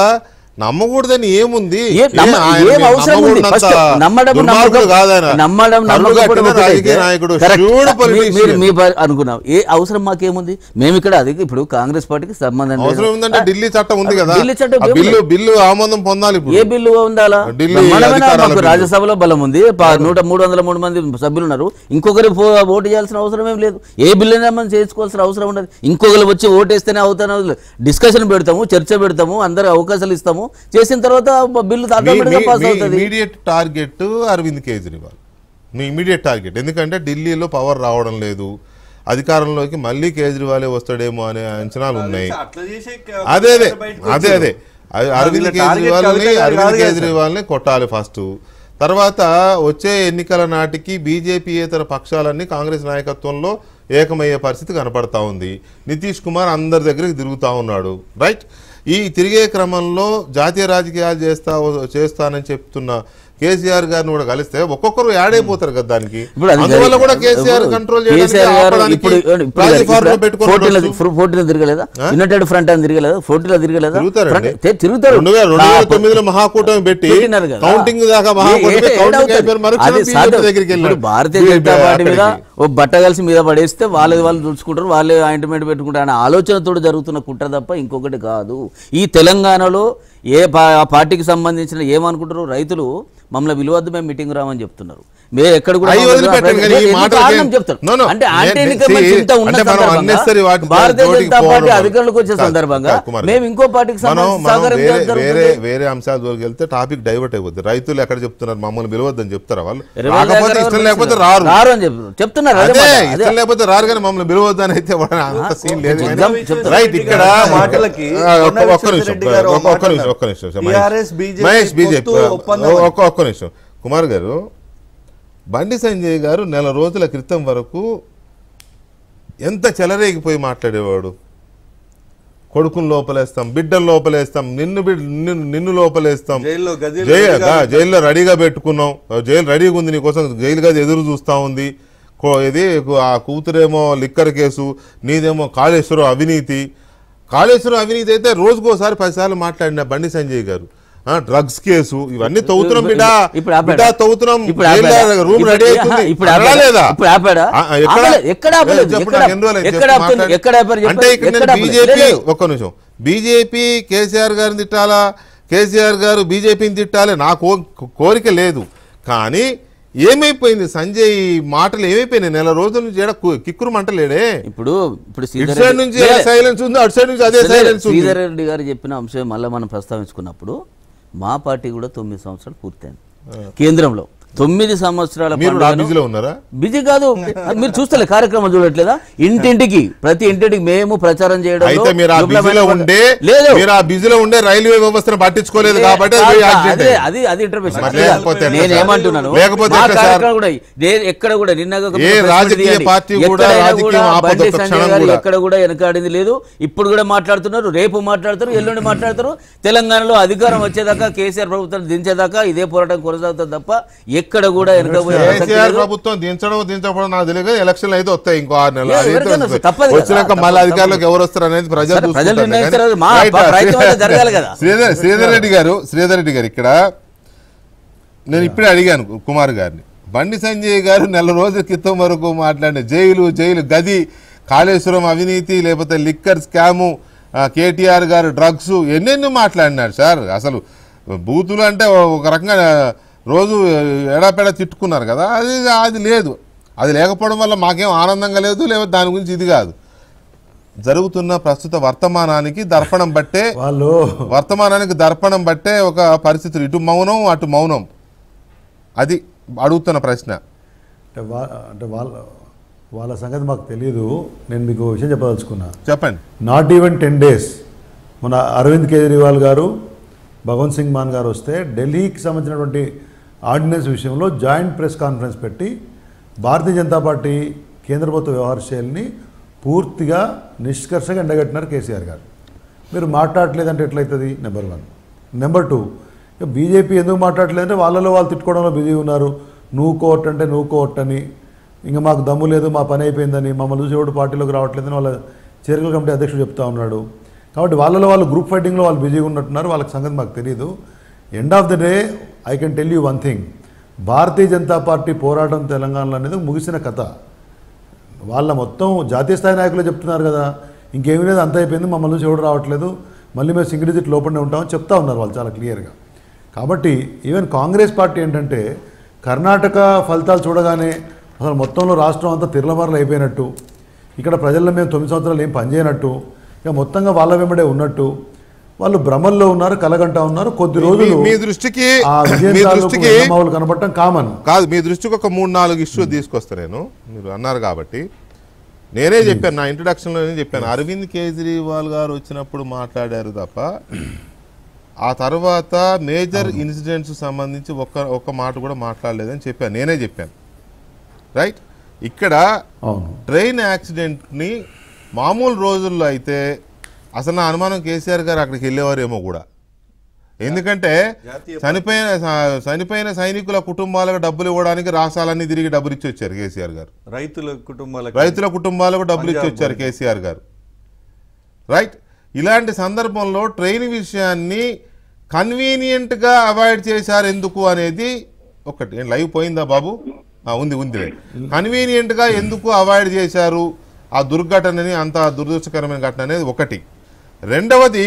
నమ్మకూడదని ఏముంది అనుకున్నాం ఏ అవసరం మాకేముంది మేము ఇక్కడ అది ఇప్పుడు కాంగ్రెస్ పార్టీకి సంబంధం ఉందంటే ఢిల్లీ చట్టం ఉంది కదా ఢిల్లీ చట్టం బిల్లు బిల్లు ఆమోదం పొందాలి ఏ బిల్లు ఉండాలా మనకు రాజ్యసభలో బలం ఉంది నూట మూడు వందల మూడు మంది సభ్యులు ఉన్నారు ఇంకొకరి ఓటు చేయాల్సిన అవసరం ఏం లేదు ఏ బిల్లు మనం చేసుకోవాల్సిన అవసరం ఉండదు ఇంకొకరు వచ్చి ఓటేస్తేనే అవుతానే డిస్కషన్ పెడతాము చర్చ పెడతాము అందరు అవకాశాలు ఇస్తాము చేసిన తర్వాత bill immediate target Arvind Kejriwal మీ ఇమీడియట్ టార్గెట్ ఎందుకంటే ఢిల్లీలో పవర్ రావడం లేదు అధికారంలోకి మళ్ళీ కేజ్రీవాలే వస్తాడేమో అనే అంచనాలు ఉన్నాయి అదే అదే అదే అదే అరవింద్ కేజ్రీవాల్ అరవింద్ కేజ్రీవాల్ ని కొట్టాలి ఫస్ట్ తర్వాత వచ్చే ఎన్నికల నాటికి బీజేపీయేతర పక్షాలన్నీ కాంగ్రెస్ నాయకత్వంలో ఏకమయ్యే పరిస్థితి కనపడతా ఉంది నితీష్ కుమార్ అందరి దగ్గరికి తిరుగుతూ ఉన్నాడు రైట్ ఈ తిరిగే క్రమంలో జాతీయ రాజకీయాలు చేస్తా చేస్తానని చెప్తున్న కేసీఆర్ గారిని కూడా కలిస్తే ఒక్కొక్కరు యాడ్ hmm. అయిపోతారు కదా దానికి కంట్రోల్ ఫోర్టీలో తిరగలేదా యునైటెడ్ ఫ్రంట్ అని తిరగలేదా ఫోర్టీలో తిరగలేదా తిరుగుతారు తొమ్మిదిలో మహాకూటమి పెట్టి కౌంటింగ్ దాకా మహాకూటమి భారతీయ జనతా పార్టీ మీద ఓ బట్ట కలిసి మీద పడేస్తే వాళ్ళది వాళ్ళు దుడుచుకుంటారు వాళ్ళే ఆయింట్మెంట్ పెట్టుకుంటారు అనే ఆలోచనతో జరుగుతున్న కుట్ర తప్ప ఇంకొకటి కాదు ఈ తెలంగాణలో ఏ పార్టీకి సంబంధించిన ఏమనుకుంటారు రైతులు మమ్మల్ని విలువద్దు మేము మీటింగ్ రామని చెప్తున్నారు మీరు కూడా అంటే భారతీయ జనతా పార్టీ సందర్భంగా వేరే వేరే అంశాల జోలికి వెళ్తే టాపిక్ డైవర్ట్ అయిపోద్ది రైతులు ఎక్కడ చెప్తున్నారు మమ్మల్ని పిలవద్దని చెప్తారా వాళ్ళు ఇష్టం లేకపోతే రారు చెప్తున్నారు ఇష్టం లేకపోతే రారు కానీ మమ్మల్ని పిలవద్దని అయితే అంత సీన్ లేదు రైట్ ఇక్కడ మాటలకి ఒక్క నిమిషం ఒక్క నిమిషం ఒక్క నిమిషం మహేష్ బీజేపీ ఒక్క నిమిషం కుమార్ గారు బండి సంజయ్ గారు నెల రోజుల క్రితం వరకు ఎంత చెలరేగిపోయి మాట్లాడేవాడు కొడుకును లోపలేస్తాం బిడ్డలు లోపలేస్తాం నిన్ను నిన్ను నిన్ను లోపలేస్తాం జైల్లో రెడీగా పెట్టుకున్నాం జైలు రెడీగా ఉంది నీకోసం జైలు గది ఎదురు చూస్తూ ఉంది ఇది ఆ కూతురేమో లిక్కర్ కేసు నీదేమో కాళేశ్వరం అవినీతి కాళేశ్వరం అవినీతి అయితే రోజుకోసారి పదిసార్లు మాట్లాడిన బండి సంజయ్ గారు డ్రగ్స్ కేసు ఇవన్నీ తవ్వుతున్నాం బిడా ఇప్పుడు బిడా తవ్వుతున్నాం రూమ్ రెడీ అవుతుంది ఇప్పుడు ఇప్పుడు ఆపాడా ఎక్కడ ఎక్కడ అంటే ఇక్కడ బీజేపీ ఒక్క నిమిషం బీజేపీ కేసీఆర్ గారిని తిట్టాలా కేసీఆర్ గారు బీజేపీని తిట్టాలి నా కోరిక లేదు కానీ ఏమైపోయింది సంజయ్ మాటలు ఏమైపోయినాయి నెల రోజుల నుంచి ఏడ కిక్కురు మంటలేడే ఇప్పుడు ఇప్పుడు ఇటు సైడ్ నుంచి సైలెన్స్ ఉంది అటు సైడ్ నుంచి అదే సైలెన్స్ శ్రీధర్ రెడ్డి గారు చెప్పిన అంశం మళ్ళీ మనం ప్రస్తావించుకున్నప్పుడు మా పార్టీ కూడా తొమ్మిది సంవత్సరాలు పూర్తయింది కేంద్రంలో తొమ్మిది సంవత్సరాల బిజీలో ఉన్నారా బిజీ కాదు మీరు చూస్తలే కార్యక్రమం చూడట్లేదా ఇంటింటికి ప్రతి ఇంటింటికి మేము ప్రచారం చేయడం అయితే మీరు ఉండే లేదు మీరు ఉండే రైల్వే వ్యవస్థను పట్టించుకోలేదు కాబట్టి అది నేను ఏమంటున్నాను లేకపోతే ఎక్కడ కూడా నిన్న రాజకీయ పార్టీ కూడా ఎక్కడ కూడా వెనకాడింది లేదు ఇప్పుడు కూడా మాట్లాడుతున్నారు రేపు మాట్లాడతారు ఎల్లుండి మాట్లాడతారు తెలంగాణలో అధికారం వచ్చేదాకా కేసీఆర్ ప్రభుత్వం దించేదాకా ఇదే పోరాటం కొనసాగుతుంది తప్ప ఎక్కడ కూడా ప్రభుత్వం దించడం దించకపోవడం నాకు తెలియదు ఎలక్షన్లు అయితే వస్తాయి ఇంకో ఆరు నెలలు వచ్చినాక మళ్ళీ అధికారులకు ఎవరు వస్తారు అనేది ప్రజలు శ్రీధర్ శ్రీధర్ రెడ్డి గారు శ్రీధర్ రెడ్డి గారు ఇక్కడ నేను ఇప్పుడే అడిగాను కుమార్ గారిని బండి సంజయ్ గారు నెల రోజుల క్రితం వరకు మాట్లాడిన జైలు జైలు గది కాళేశ్వరం అవినీతి లేకపోతే లిక్కర్ స్కాము కేటీఆర్ గారు డ్రగ్స్ ఎన్నెన్నో మాట్లాడినాడు సార్ అసలు బూతులు అంటే ఒక రకంగా రోజు ఎడాపెడా తిట్టుకున్నారు కదా అది అది లేదు అది లేకపోవడం వల్ల మాకేం ఆనందంగా లేదు లేదా దాని గురించి ఇది కాదు జరుగుతున్న ప్రస్తుత వర్తమానానికి దర్పణం బట్టే వాళ్ళు వర్తమానానికి దర్పణం బట్టే ఒక పరిస్థితులు ఇటు మౌనం అటు మౌనం అది అడుగుతున్న ప్రశ్న అంటే అంటే వాళ్ళ వాళ్ళ సంగతి మాకు తెలియదు నేను మీకు విషయం చెప్పదలుచుకున్నా చెప్పండి నాట్ ఈవెన్ టెన్ డేస్ మన అరవింద్ కేజ్రీవాల్ గారు భగవంత్ సింగ్ మాన్ గారు వస్తే ఢిల్లీకి సంబంధించినటువంటి ఆర్డినెన్స్ విషయంలో జాయింట్ ప్రెస్ కాన్ఫరెన్స్ పెట్టి భారతీయ జనతా పార్టీ కేంద్ర ప్రభుత్వ వ్యవహార శైలిని పూర్తిగా నిష్కర్షగా ఎండగట్టినారు కేసీఆర్ గారు మీరు మాట్లాడలేదంటే ఎట్లయితుంది number one number two BJP ఎందుకు మాట్లాడలేదంటే వాళ్ళలో వాళ్ళు తిట్టుకోవడంలో బిజీ ఉన్నారు నువ్వు కోర్టు అంటే నువ్వు కోర్టు అని ఇంకా మాకు దమ్ము లేదు మా పని అయిపోయిందని మమ్మల్ని చూసి ఎవడు పార్టీలోకి రావట్లేదని వాళ్ళ చేరికల కమిటీ అధ్యక్షుడు చెప్తా ఉన్నాడు కాబట్టి వాళ్ళలో వాళ్ళు గ్రూప్ ఫైటింగ్లో వాళ్ళు బిజీగా ఉన్నట్టున్నారు వాళ్ళకి సంగతి మాకు తెలియదు end of the day I can tell you one thing Bharatiya Janata party పోరాటం తెలంగాణలో అనేది ముగిసిన కథ వాళ్ళ మొత్తం జాతీయ స్థాయి నాయకులు చెప్తున్నారు కదా ఇంకేమీ లేదు అంత అయిపోయింది మమ్మల్ని నుంచి రావట్లేదు మళ్ళీ మేము సింగిల్ డిజిట్ లోపలనే ఉంటామని చెప్తా ఉన్నారు వాళ్ళు చాలా క్లియర్గా కాబట్టి ఈవెన్ కాంగ్రెస్ పార్టీ ఏంటంటే కర్ణాటక ఫలితాలు చూడగానే అసలు మొత్తంలో రాష్ట్రం అంతా తిరలమరలు అయిపోయినట్టు ఇక్కడ ప్రజల్లో మేము తొమ్మిది సంవత్సరాలు ఏం పనిచేయనట్టు ఇక మొత్తంగా వాళ్ళ వెంబడే ఉన్నట్టు వాళ్ళు భ్రమల్లో ఉన్నారు కలగంటా ఉన్నారు కొద్ది రోజులు మీ దృష్టికి మీ దృష్టికి కనబడటం కామన్ కాదు మీ దృష్టికి ఒక మూడు నాలుగు ఇష్యూ hmm. తీసుకొస్తా నేను మీరు అన్నారు కాబట్టి నేనే hmm. చెప్పాను నా ఇంట్రడక్షన్లోనే చెప్పాను అరవింద్ కేజ్రీవాల్ గారు వచ్చినప్పుడు మాట్లాడారు తప్ప ఆ తర్వాత మేజర్ ఇన్సిడెంట్స్ సంబంధించి ఒక్క ఒక్క మాట కూడా మాట్లాడలేదని చెప్పాను నేనే చెప్పాను రైట్ ఇక్కడ ట్రైన్ యాక్సిడెంట్ని మామూలు రోజుల్లో అయితే అసలు నా అనుమానం కేసీఆర్ గారు అక్కడికి వెళ్ళేవారేమో కూడా ఎందుకంటే చనిపోయిన చనిపోయిన సైనికుల కుటుంబాలకు డబ్బులు ఇవ్వడానికి రాష్ట్రాలన్నీ తిరిగి డబ్బులు ఇచ్చి వచ్చారు కేసీఆర్ గారు రైతుల కుటుంబాలకు రైతుల కుటుంబాలకు డబ్బులు ఇచ్చి వచ్చారు కేసీఆర్ గారు రైట్ ఇలాంటి సందర్భంలో ట్రైన్ విషయాన్ని కన్వీనియంట్గా అవాయిడ్ చేశారు ఎందుకు అనేది ఒకటి లైవ్ పోయిందా బాబు ఉంది ఉంది కన్వీనియంట్గా ఎందుకు అవాయిడ్ చేశారు ఆ దుర్ఘటనని అంత దురదృష్టకరమైన ఘటన అనేది ఒకటి రెండవది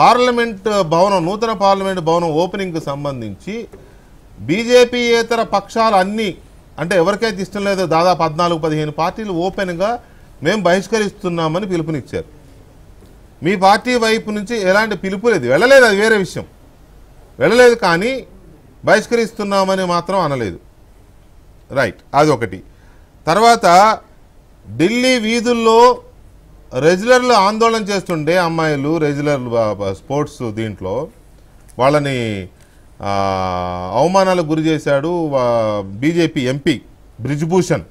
పార్లమెంట్ భవనం నూతన పార్లమెంట్ భవనం ఓపెనింగ్కు సంబంధించి బీజేపీయేతర పక్షాలు అన్నీ అంటే ఎవరికైతే ఇష్టం లేదో దాదాపు పద్నాలుగు పదిహేను పార్టీలు ఓపెన్గా మేము బహిష్కరిస్తున్నామని పిలుపునిచ్చారు మీ పార్టీ వైపు నుంచి ఎలాంటి పిలుపు లేదు వెళ్ళలేదు అది వేరే విషయం వెళ్ళలేదు కానీ బహిష్కరిస్తున్నామని మాత్రం అనలేదు రైట్ అది ఒకటి తర్వాత ఢిల్లీ వీధుల్లో రెగ్యులర్లు ఆందోళన చేస్తుండే అమ్మాయిలు రెగ్యులర్లు స్పోర్ట్స్ దీంట్లో వాళ్ళని అవమానాలకు గురి చేశాడు బీజేపీ ఎంపీ బ్రిజ్భూషణ్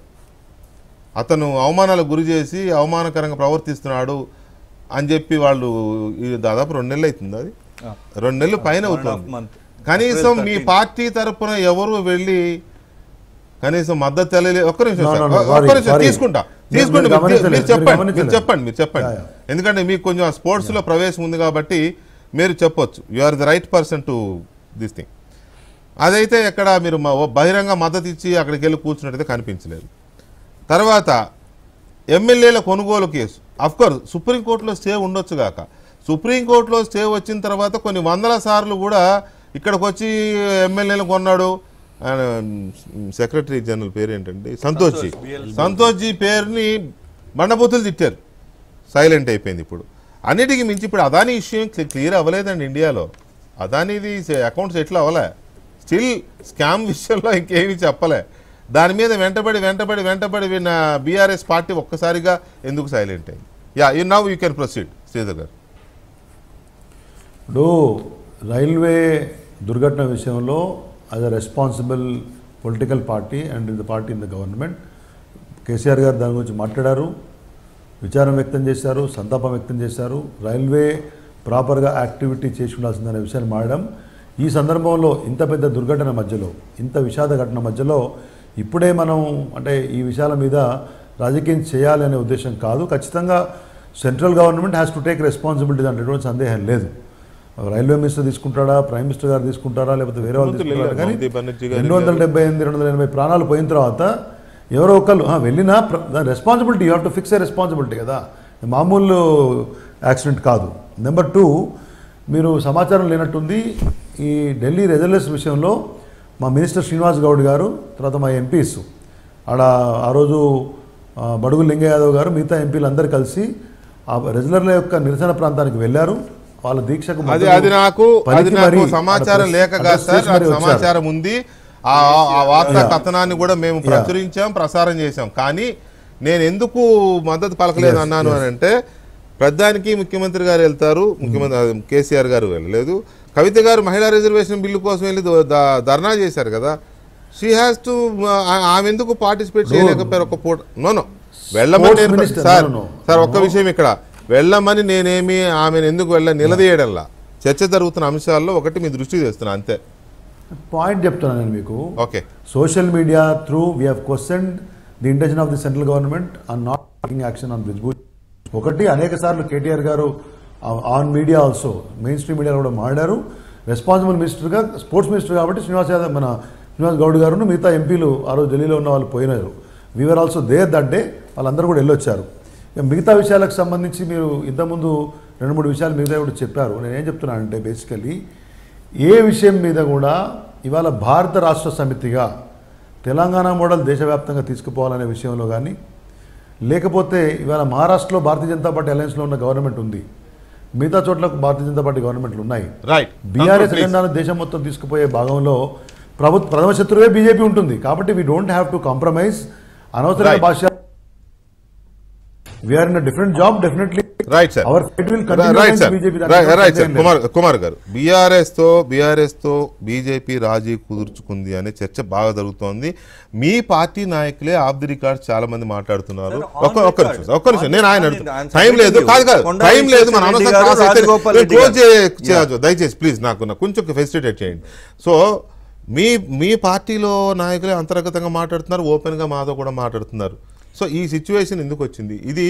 అతను అవమానాలకు గురి చేసి అవమానకరంగా ప్రవర్తిస్తున్నాడు అని చెప్పి వాళ్ళు దాదాపు రెండు నెలలు అవుతుంది అది రెండు నెలలు పైన అవుతుంది కనీసం మీ పార్టీ తరఫున ఎవరు వెళ్ళి కనీసం మద్దతు తెలియలే ఒక్క నిమిషం ఒక్క నిమిషం తీసుకుంటా తీసుకోండి మీరు చెప్పండి మీరు చెప్పండి మీరు చెప్పండి ఎందుకంటే మీకు కొంచెం ఆ స్పోర్ట్స్లో ప్రవేశం ఉంది కాబట్టి మీరు చెప్పొచ్చు you are the right person to this thing అదైతే ఎక్కడ మీరు బహిరంగ మద్దతు ఇచ్చి అక్కడికి వెళ్ళి కూర్చున్నట్టయితే కనిపించలేదు తర్వాత ఎమ్మెల్యేల కొనుగోలు కేసు అఫ్కోర్స్ సుప్రీంకోర్టులో స్టే ఉండొచ్చు గాక సుప్రీంకోర్టులో స్టే వచ్చిన తర్వాత కొన్ని వందల సార్లు కూడా ఇక్కడికి వచ్చి ఎమ్మెల్యేలు కొన్నాడు ఆయన సెక్రటరీ జనరల్ పేరు ఏంటంటే సంతోష్జీ సంతోష్జీ పేరుని బండబూతులు తిట్టారు సైలెంట్ అయిపోయింది ఇప్పుడు అన్నిటికీ మించి ఇప్పుడు అదాని ఇష్యూ క్లియర్ అవ్వలేదండి ఇండియాలో అదానిది అకౌంట్స్ ఎట్లా అవ్వలే స్టిల్ స్కామ్ విషయంలో ఇంకేమీ చెప్పలే దాని మీద వెంటబడి వెంటబడి వెంటబడి విన్న బీఆర్ఎస్ పార్టీ ఒక్కసారిగా ఎందుకు సైలెంట్ అయింది yeah you now you can proceed Sridhar గారు ఇప్పుడు రైల్వే దుర్ఘటన విషయంలో as a responsible political party and the party in the government KCR గారు దాని గురించి మాట్లాడారు విచారం వ్యక్తం చేశారు సంతాపం వ్యక్తం చేశారు రైల్వే ప్రాపర్గా యాక్టివిటీ చేసుకుండాల్సిందనే విషయాన్ని మారడం ఈ సందర్భంలో ఇంత పెద్ద దుర్ఘటన మధ్యలో ఇంత విషాద ఘటన మధ్యలో ఇప్పుడే మనం అంటే ఈ విషయాల మీద రాజకీయం చేయాలి అనే ఉద్దేశం కాదు ఖచ్చితంగా central government has to take responsibility అంటే సందేహం లేదు రైల్వే మినిస్టర్ తీసుకుంటాడా ప్రైమ్ మినిస్టర్ గారు తీసుకుంటారా లేకపోతే వేరే వాళ్ళు తీసుకుంటారా కానీ రెండు వందల డెబ్బై ఎనిమిది రెండు వందల ఎనభై ప్రాణాలు పోయిన తర్వాత ఎవరో ఒకళ్ళు వెళ్ళినా దాని responsibility you have to fix a responsibility కదా మామూలు యాక్సిడెంట్ కాదు నెంబర్ టూ మీరు సమాచారం లేనట్టుంది ఈ ఢిల్లీ రెజర్లెస్ విషయంలో మా మినిస్టర్ శ్రీనివాస్ గౌడ్ గారు తర్వాత మా ఎంపీస్ ఆడ ఆ రోజు బడుగు లింగ యాదవ్ గారు మిగతా ఎంపీలు అందరు కలిసి ఆ రెజలర్ల యొక్క నిరసన ప్రాంతానికి వెళ్ళారు వాళ్ళ దీక్షకు అది అది నాకు అది నాకు సమాచారం లేక కాదు సార్ నాకు సమాచారం ఉంది ఆ వార్తా కథనాన్ని కూడా మేము ప్రచురించాం ప్రసారం చేశాం కానీ నేను ఎందుకు మద్దతు పలకలేదు అన్నాను అని అంటే ప్రధానికి ముఖ్యమంత్రి గారు వెళ్తారు ముఖ్యమంత్రి కేసీఆర్ గారు వెళ్ళలేదు కవిత గారు మహిళా రిజర్వేషన్ బిల్లు కోసం వెళ్ళి ధర్నా చేశారు కదా షీ హ్యాస్ టు ఆమె ఎందుకు పార్టిసిపేట్ చేయలేకపోయారు ఒక పూట నోనో వెళ్ళమంటే సార్ సార్ ఒక్క విషయం ఇక్కడ వెళ్ళమని నేనేమి ఆమెను ఎందుకు వెళ్ళ నిలదీయడల్లా చర్చ జరుగుతున్న అంశాల్లో ఒకటి మీ దృష్టి చేస్తున్నా అంతే పాయింట్ చెప్తున్నాను నేను మీకు okay social media through we have question the intention of the central government on not taking action on Brij ఒకటి అనేక సార్లు కేటీఆర్ గారు on media also mainstream మీడియాలో కూడా మాట్లాడారు రెస్పాన్సిబుల్ మినిస్టర్గా స్పోర్ట్స్ మినిస్టర్ కాబట్టి శ్రీనివాస్ యాదవ్ మన శ్రీనివాస్ గౌడ్ గారును మిగతా ఎంపీలు ఆ రోజు ఢిల్లీలో ఉన్న వాళ్ళు పోయినారు we are also there that day వాళ్ళందరూ కూడా వెళ్ళొచ్చారు మిగతా విషయాలకు సంబంధించి మీరు ఇంతకుముందు రెండు మూడు విషయాలు మిగతా కూడా చెప్పారు నేనేం చెప్తున్నానంటే బేసికలీ ఏ విషయం మీద కూడా ఇవాళ భారత రాష్ట్ర సమితిగా తెలంగాణ మోడల్ దేశవ్యాప్తంగా తీసుకుపోవాలనే విషయంలో కానీ లేకపోతే ఇవాళ మహారాష్ట్రలో భారతీయ జనతా పార్టీ అలయన్స్లో ఉన్న గవర్నమెంట్ ఉంది మిగతా చోట్ల భారతీయ జనతా పార్టీ గవర్నమెంట్లు ఉన్నాయి రైట్ బీఆర్ఎస్ ఎజెండాను దేశం మొత్తం తీసుకుపోయే భాగంలో ప్రభుత్వ ప్రథమ శత్రువే బీజేపీ ఉంటుంది కాబట్టి we don't have to compromise అనవసరమైన భాష we are in different job definitely right sir our fight will right right sir Kumar Kumar గారు బీఆర్ఎస్ తో బీఆర్ఎస్ తో బీజేపీ రాజీ కుదుర్చుకుంది అనే చర్చ బాగా జరుగుతోంది మీ పార్టీ నాయకులే ఆఫ్ ది రికార్డ్ చాలా మంది మాట్లాడుతున్నారు ఒక్క ఒక్క నిమిషం ఒక్క నిమిషం నేను ఆయన టైం లేదు కాదు కాదు టైం లేదు మన క్లోజ్ దయచేసి ప్లీజ్ నాకు కొంచెం ఫెసిలిటేట్ చేయండి సో మీ మీ పార్టీలో నాయకులే అంతర్గతంగా మాట్లాడుతున్నారు ఓపెన్గా మాతో కూడా మాట్లాడుతున్నారు సో ఈ సిచ్యువేషన్ ఎందుకు వచ్చింది ఇది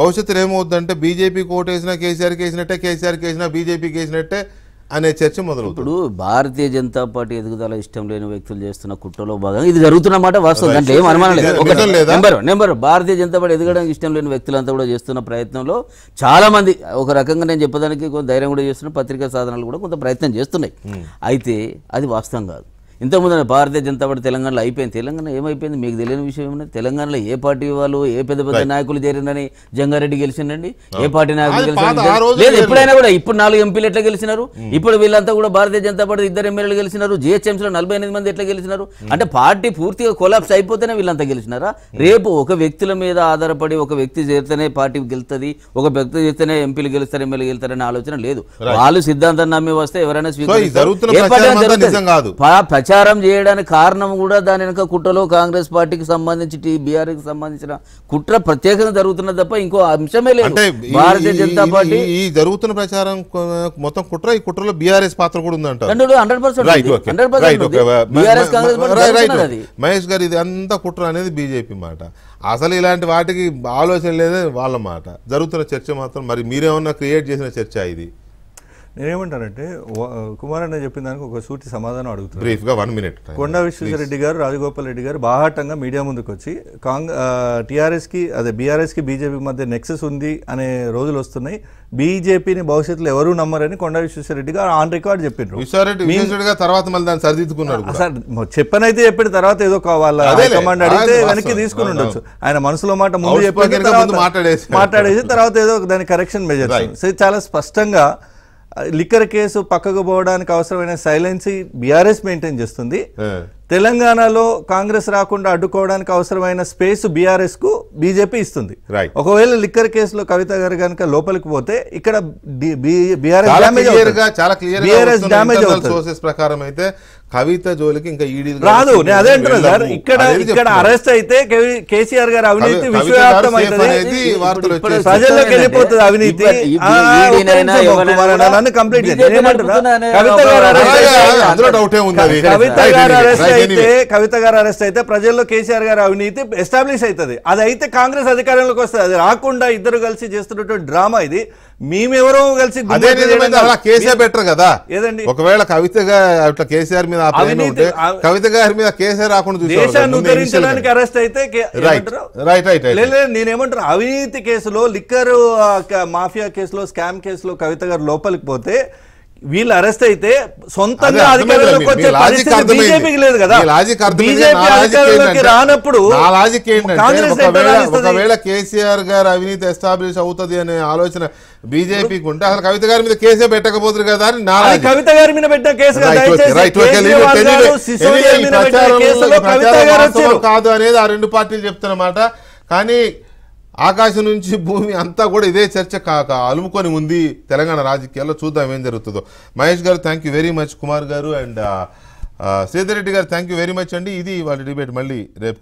భవిష్యత్తులో ఏమవుతుందంటే బీజేపీకి వేసినా కేసీఆర్కి వేసినట్టే కేసీఆర్కి వేసినా బీజేపీకి వేసినట్టే అనే చర్చ మొదలవుతుంది ఇప్పుడు భారతీయ జనతా పార్టీ ఎదుగుదల ఇష్టం లేని వ్యక్తులు చేస్తున్న కుట్రలో భాగంగా ఇది జరుగుతున్నమాట వాస్తవం అంటే ఏం అనుమానం లేదు number number Bharatiya Janata party ఎదగడానికి ఇష్టం లేని వ్యక్తులంతా కూడా చేస్తున్న ప్రయత్నంలో చాలా మంది ఒక రకంగా నేను చెప్పడానికి కొంత ధైర్యం కూడా చేస్తున్న పత్రికా సాధనాలు కూడా కొంత ప్రయత్నం చేస్తున్నాయి అయితే అది వాస్తవం కాదు ఇంతకుముందు భారతీయ జనతా పార్టీ తెలంగాణలో అయిపోయింది తెలంగాణ ఏమైపోయింది మీకు తెలియని విషయం ఏమన్నా తెలంగాణలో ఏ పార్టీ వాళ్ళు ఏ పెద్ద పెద్ద నాయకులు చేరిందని జంగారెడ్డి గెలిచిందండి ఏ పార్టీ నాయకులు గెలిచినారు ఎప్పుడైనా కూడా ఇప్పుడు నాలుగు ఎంపీలు ఎట్లా గెలిచినారు hmm. ఇప్పుడు వీళ్ళంతా కూడా భారతీయ జనతా పార్టీ ఇద్దరు ఎమ్మెల్యేలు గెలిచినారు లో నలభై ఎనిమిది మంది ఎట్లా గెలిచినారు hmm. అంటే పార్టీ పూర్తిగా కొలాప్స్ అయిపోతేనే వీళ్ళంతా గెలిచినారా hmm. రేపు ఒక వ్యక్తుల మీద ఆధారపడి ఒక వ్యక్తి చేరితేనే పార్టీ గెలుతుంది ఒక వ్యక్తి చేస్తేనే ఎంపీలు గెలుస్తారు ఎమ్మెల్యే గెలుస్తారనే ఆలోచన లేదు వాళ్ళు సిద్ధాంతం నమ్మి వస్తే ఎవరైనా స్వీకరిస్తారు ప్రచారం చేయడానికి కారణం కూడా దాని వెనుక కుట్రలో కాంగ్రెస్ పార్టీకి సంబంధించి కి సంబంధించిన కుట్ర ప్రత్యేకంగా జరుగుతున్న తప్ప ఇంకో అంశమే లేదు భారతీయ జనతా పార్టీ ఈ జరుగుతున్న ప్రచారం మొత్తం కుట్ర ఈ కుట్రలో బీఆర్ఎస్ పాత్ర కూడా ఉందంట హండ్రెడ్ పర్సెంట్ మహేష్ గారు ఇది అంతా కుట్ర అనేది బీజేపీ మాట అసలు ఇలాంటి వాటికి ఆలోచన లేదని వాళ్ళ మాట జరుగుతున్న చర్చ మాత్రం మరి మీరేమన్నా క్రియేట్ చేసిన చర్చ ఇది నేనేమంటానంటే అన్న చెప్పిన దానికి ఒక సూటి సమాధానం అడుగుతుంది బ్రీఫ్గా వన్ మినిట్ కొండా విశ్వేశ్వరరెడ్డి గారు రాజగోపాల్ రెడ్డి గారు బాహాటంగా మీడియా ముందుకు వచ్చి కాంగ్ టీఆర్ఎస్కి అదే బీఆర్ఎస్కి బీజేపీ మధ్య నెక్సెస్ ఉంది అనే రోజులు వస్తున్నాయి బీజేపీని భవిష్యత్తులో ఎవరు నమ్మరని కొండా విశ్వేశ్వరరెడ్డి గారు ఆన్ రికార్డ్ చెప్పిండ్రు తర్వాత మళ్ళీ దాన్ని సరిదిద్దుకున్నారు సార్ చెప్పనైతే చెప్పిన తర్వాత ఏదో వాళ్ళ కమాండ్ అడిగితే వెనక్కి తీసుకుని ఉండొచ్చు ఆయన మనసులో మాట ముందు చెప్పిన మాట్లాడేసి తర్వాత ఏదో దాని కరెక్షన్ మెజర్ చాలా స్పష్టంగా లిక్కర్ కేసు పక్కకు పోవడానికి అవసరమైన సైలెన్స్ బీఆర్ఎస్ మెయింటైన్ చేస్తుంది తెలంగాణలో కాంగ్రెస్ రాకుండా అడ్డుకోవడానికి అవసరమైన స్పేస్ బీఆర్ఎస్ కు బీజేపీ ఇస్తుంది ఒకవేళ లిక్కర్ కేసులో కవిత గారు కనుక లోపలికి పోతే ఇక్కడ బీఆర్ఎస్ డామేజ్ అయితే కవిత జోలికి ఇంకా ఈడీ రాదు నేను అదే అంటున్నా సార్ ఇక్కడ ఇక్కడ అరెస్ట్ అయితే కేసీఆర్ గారు అవినీతి విశ్వవ్యాప్తం అవుతుంది ప్రజల్లోకి వెళ్ళిపోతుంది అవినీతి కంప్లీట్ కవిత గారు అరెస్ట్ అయితే కవిత గారు అరెస్ట్ అయితే ప్రజల్లో కేసీఆర్ గారు అవినీతి ఎస్టాబ్లిష్ అవుతుంది అది అయితే కాంగ్రెస్ అధికారంలోకి వస్తుంది అది రాకుండా ఇద్దరు కలిసి చేస్తున్నటువంటి డ్రామా ఇది మేమెవరో కలిసి కేసీఆర్ బెటర్ కదా ఏదండి ఒకవేళ కవిత అట్లా కేసీఆర్ మీద మీద కవిత గారి మీద కేసే రాకుండా దేశాన్ని ఉద్ధరించడానికి అరెస్ట్ అయితే రైట్ రైట్ అవినీతి కేసులో లిక్కర్ మాఫియా కేసులో స్కామ్ కేసులో కవిత గారు లోపలికి పోతే వీళ్ళు అరెస్ట్ అయితే సొంతంగా అధికారంలోకి వచ్చే పరిస్థితి బీజేపీకి లేదు కదా బీజేపీ అధికారంలోకి రానప్పుడు ఒకవేళ కేసీఆర్ గారు అవినీతి ఎస్టాబ్లిష్ అవుతుంది అనే ఆలోచన బీజేపీకి ఉంటే అసలు కవిత గారి మీద కేసే పెట్టకపోతుంది కదా అని నా కవిత గారి మీద పెట్టిన కేసు కాదు అనేది ఆ రెండు పార్టీలు చెప్తున్నమాట కానీ ఆకాశం నుంచి భూమి అంతా కూడా ఇదే చర్చ కాక అలుముకొని ఉంది తెలంగాణ రాజకీయాల్లో చూద్దాం ఏం జరుగుతుందో మహేష్ గారు థ్యాంక్ వెరీ మచ్ కుమార్ గారు అండ్ uh, uh, సీతారెడ్డి గారు థ్యాంక్ వెరీ మచ్ అండి ఇది వాళ్ళ డిబేట్ మళ్ళీ రేపు